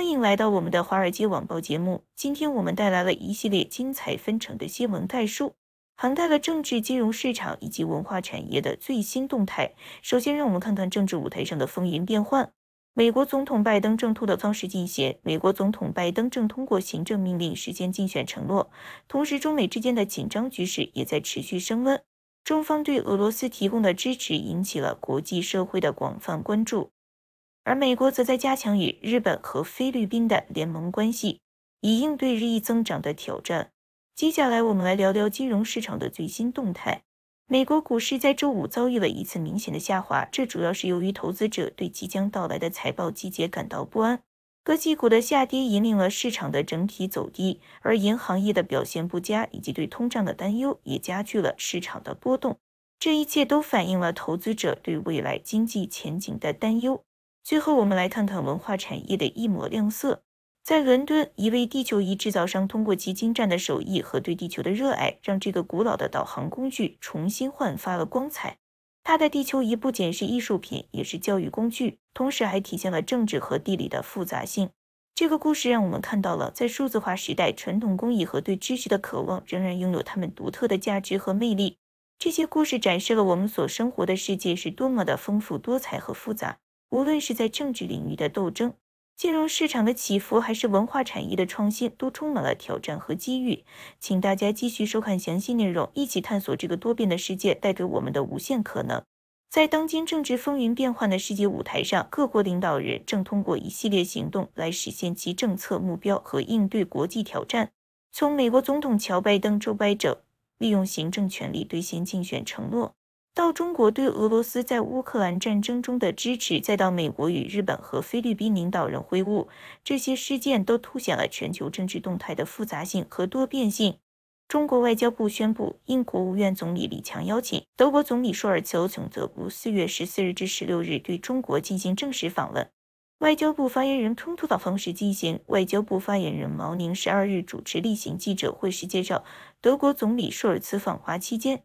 欢迎来到我们的华尔街网报节目。今天我们带来了一系列精彩纷呈的新闻概述，涵盖了政治、金融市场以及文化产业的最新动态。首先，让我们看看政治舞台上的风云变幻。美国总统拜登正通过方式进行。美国总统拜登正通过行政命令实现竞选承诺，同时，中美之间的紧张局势也在持续升温。中方对俄罗斯提供的支持引起了国际社会的广泛关注。而美国则在加强与日本和菲律宾的联盟关系，以应对日益增长的挑战。接下来，我们来聊聊金融市场的最新动态。美国股市在周五遭遇了一次明显的下滑，这主要是由于投资者对即将到来的财报季节感到不安。科技股的下跌引领了市场的整体走低，而银行业的表现不佳以及对通胀的担忧也加剧了市场的波动。这一切都反映了投资者对未来经济前景的担忧。最后，我们来看看文化产业的一抹亮色。在伦敦，一位地球仪制造商通过其精湛的手艺和对地球的热爱，让这个古老的导航工具重新焕发了光彩。他的地球仪不仅是艺术品，也是教育工具，同时还体现了政治和地理的复杂性。这个故事让我们看到了，在数字化时代，传统工艺和对知识的渴望仍然拥有他们独特的价值和魅力。这些故事展示了我们所生活的世界是多么的丰富多彩和复杂。无论是在政治领域的斗争、金融市场的起伏，还是文化产业的创新，都充满了挑战和机遇。请大家继续收看详细内容，一起探索这个多变的世界带给我们的无限可能。在当今政治风云变幻的世界舞台上，各国领导人正通过一系列行动来实现其政策目标和应对国际挑战。从美国总统乔拜登周拜者利用行政权力兑现竞选承诺。到中国对俄罗斯在乌克兰战争中的支持，再到美国与日本和菲律宾领导人会晤，这些事件都凸显了全球政治动态的复杂性和多变性。中国外交部宣布，应国务院总理李强邀请，德国总理舒尔茨将自不四月十四日至十六日对中国进行正式访问。外交部发言人通突的方式进行。外交部发言人毛宁十二日主持例行记者会时介绍，德国总理舒尔茨访华期间。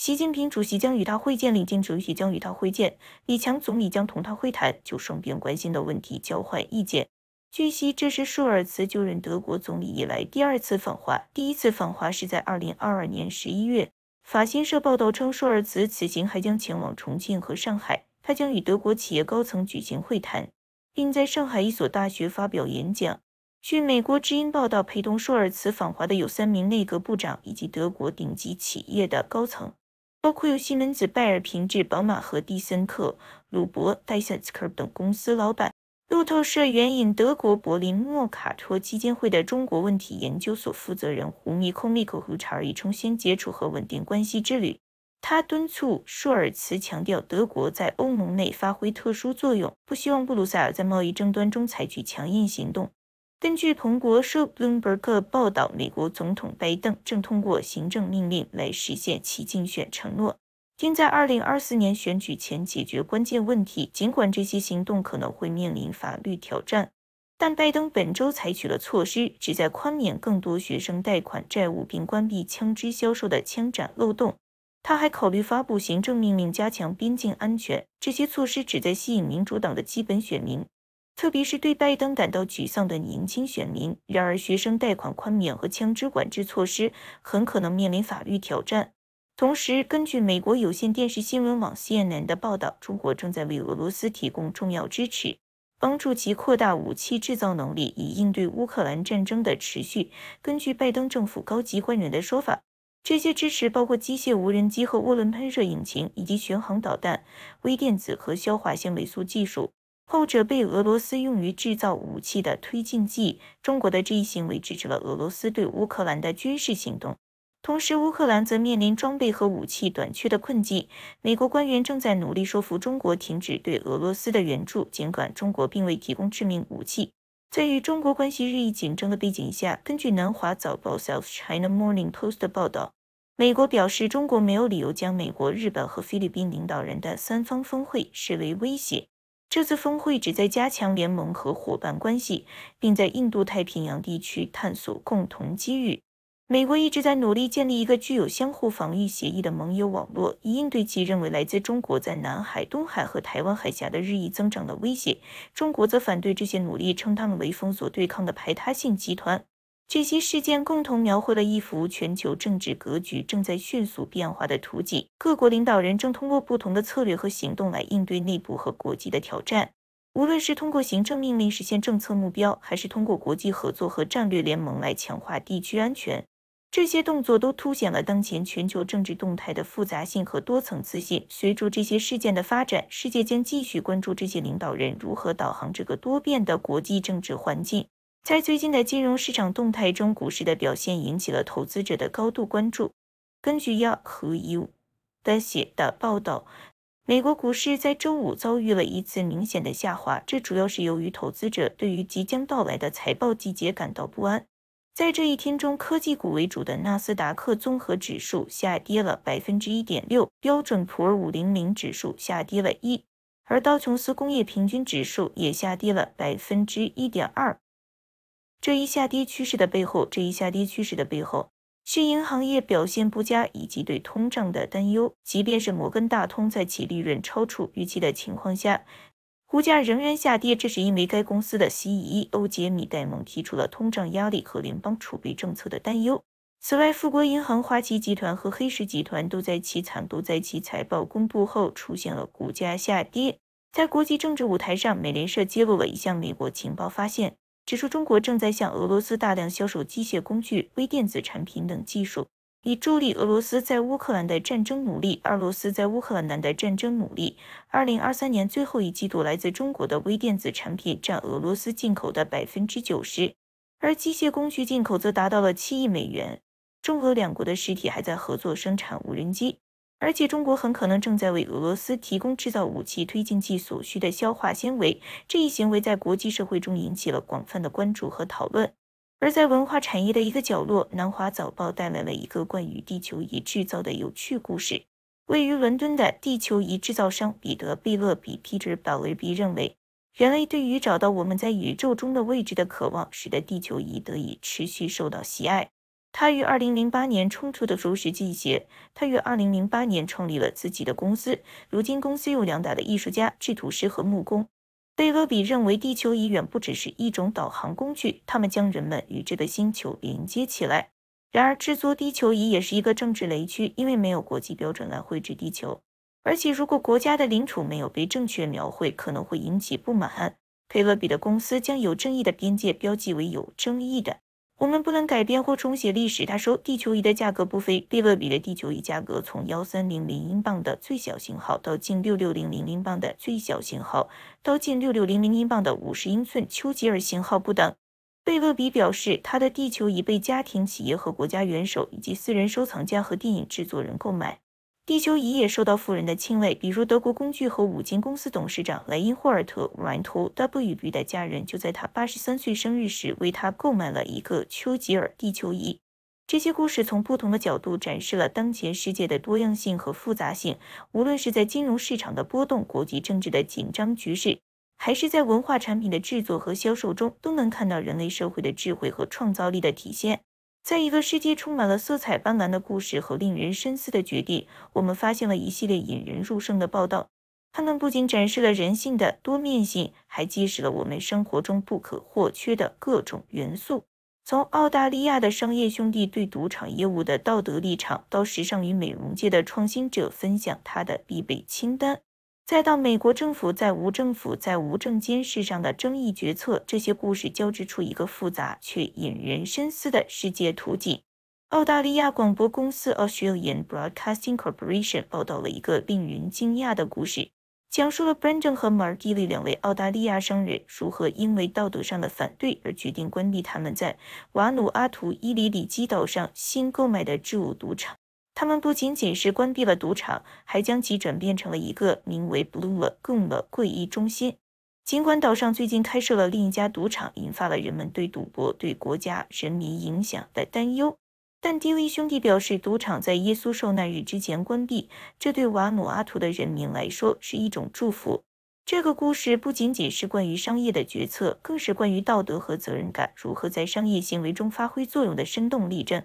习近平主席将与他会见，李强主席将与他会见，李强总理将同他会谈，就双边关心的问题交换意见。据悉，这是舒尔茨就任德国总理以来第二次访华，第一次访华是在2022年11月。法新社报道称，舒尔茨此行还将前往重庆和上海，他将与德国企业高层举行会谈，并在上海一所大学发表演讲。据美国之音报道，陪同舒尔茨访华的有三名内阁部长以及德国顶级企业的高层。包括有西门子、拜耳、平质、宝马和蒂森克鲁伯、戴塞斯克等公司老板。路透社援引德国柏林莫卡托基金会的中国问题研究所负责人胡密空密口胡查尔，以重新接触和稳定关系之旅。他敦促舒尔茨强调德国在欧盟内发挥特殊作用，不希望布鲁塞尔在贸易争端中采取强硬行动。根据彭国社、《Bloomberg》报道，美国总统拜登正通过行政命令来实现其竞选承诺，旨在2024年选举前解决关键问题。尽管这些行动可能会面临法律挑战，但拜登本周采取了措施，旨在宽免更多学生贷款债务，并关闭枪支销售的枪展漏洞。他还考虑发布行政命令，加强边境安全。这些措施旨在吸引民主党的基本选民。特别是对拜登感到沮丧的年轻选民。然而，学生贷款宽免和枪支管制措施很可能面临法律挑战。同时，根据美国有线电视新闻网 CNN 的报道，中国正在为俄罗斯提供重要支持，帮助其扩大武器制造能力，以应对乌克兰战争的持续。根据拜登政府高级官员的说法，这些支持包括机械无人机和涡轮喷射引擎，以及巡航导弹、微电子和消化纤维素技术。后者被俄罗斯用于制造武器的推进剂。中国的这一行为支持了俄罗斯对乌克兰的军事行动，同时乌克兰则面临装备和武器短缺的困境。美国官员正在努力说服中国停止对俄罗斯的援助，尽管中国并未提供致命武器。在与中国关系日益紧张的背景下，根据南华早报 （South China Morning Post） 的报道，美国表示中国没有理由将美国、日本和菲律宾领导人的三方峰会视为威胁。这次峰会旨在加强联盟和伙伴关系，并在印度太平洋地区探索共同机遇。美国一直在努力建立一个具有相互防御协议的盟友网络，以应对其认为来自中国在南海、东海和台湾海峡的日益增长的威胁。中国则反对这些努力，称它们为封锁对抗的排他性集团。这些事件共同描绘了一幅全球政治格局正在迅速变化的图景。各国领导人正通过不同的策略和行动来应对内部和国际的挑战。无论是通过行政命令实现政策目标，还是通过国际合作和战略联盟来强化地区安全，这些动作都凸显了当前全球政治动态的复杂性和多层次性。随着这些事件的发展，世界将继续关注这些领导人如何导航这个多变的国际政治环境。在最近的金融市场动态中，股市的表现引起了投资者的高度关注。根据亚和尤的写的报道，美国股市在周五遭遇了一次明显的下滑，这主要是由于投资者对于即将到来的财报季节感到不安。在这一天中，科技股为主的纳斯达克综合指数下跌了百分之一点六，标准普尔五零零指数下跌了一，而道琼斯工业平均指数也下跌了百分之一点二。这一下跌趋势的背后，这一下跌趋势的背后，是银行业表现不佳以及对通胀的担忧。即便是摩根大通在其利润超出预期的情况下，股价仍然下跌，这是因为该公司的 CEO 杰米戴蒙提出了通胀压力和联邦储备政策的担忧。此外，富国银行、花旗集团和黑石集团都在其惨在其财报公布后出现了股价下跌。在国际政治舞台上，美联社揭露了一项美国情报发现。指出，中国正在向俄罗斯大量销售机械工具、微电子产品等技术，以助力俄罗斯在乌克兰的战争努力。俄罗斯在乌克兰南的战争努力，二零二三年最后一季度，来自中国的微电子产品占俄罗斯进口的百分之九十，而机械工具进口则达到了七亿美元。中俄两国的实体还在合作生产无人机。而且，中国很可能正在为俄罗斯提供制造武器推进剂所需的消化纤维。这一行为在国际社会中引起了广泛的关注和讨论。而在文化产业的一个角落，《南华早报》带来了一个关于地球仪制造的有趣故事。位于伦敦的地球仪制造商彼得贝勒比 （Peter b a l l e r b y 认为，人类对于找到我们在宇宙中的位置的渴望，使得地球仪得以持续受到喜爱。他于二零零八年冲出的熟食季节，他于二零零八年创立了自己的公司。如今，公司有两大的艺术家：制图师和木工。贝勒比认为，地球仪远不只是一种导航工具，他们将人们与这个星球连接起来。然而，制作地球仪也是一个政治雷区，因为没有国际标准来绘制地球，而且如果国家的领土没有被正确描绘，可能会引起不满。佩勒比的公司将有争议的边界标记为有争议的。我们不能改变或重写历史，他说。地球仪的价格不菲，贝勒比的地球仪价格从幺三零零英镑的最小型号到近六六零零零英镑的最小型号，到近六六零零英镑的五十英寸丘吉尔型号不等。贝勒比表示，他的地球仪被家庭企业和国家元首以及私人收藏家和电影制作人购买。地球仪也受到富人的青睐，比如德国工具和五金公司董事长莱因霍尔特·软图 W.） 和的家人就在他八十三岁生日时为他购买了一个丘吉尔地球仪。这些故事从不同的角度展示了当前世界的多样性和复杂性。无论是在金融市场的波动、国际政治的紧张局势，还是在文化产品的制作和销售中，都能看到人类社会的智慧和创造力的体现。在一个世界充满了色彩斑斓的故事和令人深思的决定，我们发现了一系列引人入胜的报道。它们不仅展示了人性的多面性，还揭示了我们生活中不可或缺的各种元素。从澳大利亚的商业兄弟对赌场业务的道德立场，到时尚与美容界的创新者分享他的必备清单。再到美国政府在无政府在无证监事上的争议决策，这些故事交织出一个复杂却引人深思的世界图景。澳大利亚广播公司 （Australian Broadcasting Corporation） 报道了一个令人惊讶的故事，讲述了 Brendon 和 m a r j o l i 两位澳大利亚商人如何因为道德上的反对而决定关闭他们在瓦努阿图伊里里基岛上新购买的制物赌场。他们不仅仅是关闭了赌场，还将其转变成了一个名为 b l u e a g o m a 会议中心。尽管岛上最近开设了另一家赌场，引发了人们对赌博对国家人民影响的担忧，但 Dv 兄弟表示，赌场在耶稣受难日之前关闭，这对瓦努阿图的人民来说是一种祝福。这个故事不仅仅是关于商业的决策，更是关于道德和责任感如何在商业行为中发挥作用的生动例证。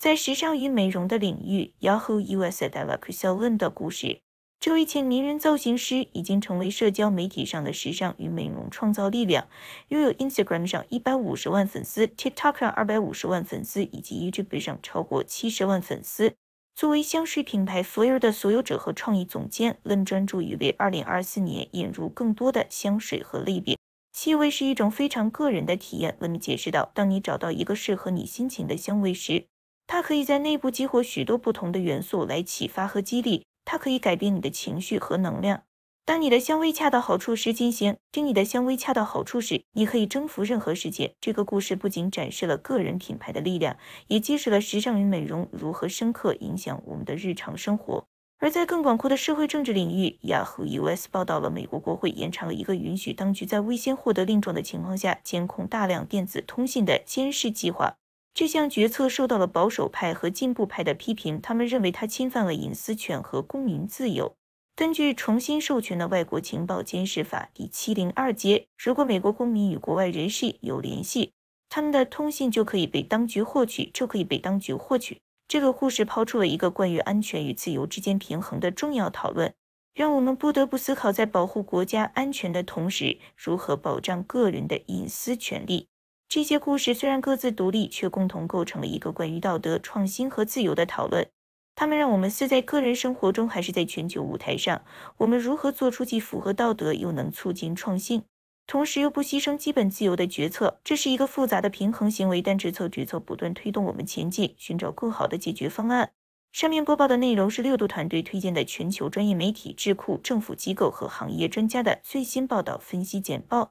在时尚与美容的领域，Yahoo USA 的瓦克肖恩的故事。这位前名人造型师已经成为社交媒体上的时尚与美容创造力量，拥有 Instagram 上一百五十万粉丝，TikTok 上二百五十万粉丝，以及 YouTube 上超过七十万粉丝。作为香水品牌 Flair 的所有者和创意总监，恩专注于为2024年引入更多的香水和类别。气味是一种非常个人的体验，恩米解释道：“当你找到一个适合你心情的香味时。”它可以在内部激活许多不同的元素来启发和激励，它可以改变你的情绪和能量。当你的香味恰到好处时，进行。当你的香味恰到好处时，你可以征服任何世界。这个故事不仅展示了个人品牌的力量，也揭示了时尚与美容如何深刻影响我们的日常生活。而在更广阔的社会政治领域，Yahoo US 报道了美国国会延长了一个允许当局在未先获得令状的情况下监控大量电子通信的监视计划。这项决策受到了保守派和进步派的批评，他们认为它侵犯了隐私权和公民自由。根据重新授权的外国情报监视法第七零二节，如果美国公民与国外人士有联系，他们的通信就可以被当局获取。就可以被当局获取。这个故事抛出了一个关于安全与自由之间平衡的重要讨论，让我们不得不思考，在保护国家安全的同时，如何保障个人的隐私权利。这些故事虽然各自独立，却共同构成了一个关于道德、创新和自由的讨论。他们让我们思在个人生活中还是在全球舞台上，我们如何做出既符合道德又能促进创新，同时又不牺牲基本自由的决策。这是一个复杂的平衡行为，但决策决策不断推动我们前进，寻找更好的解决方案。上面播报的内容是六度团队推荐的全球专业媒体、智库、政府机构和行业专家的最新报道分析简报。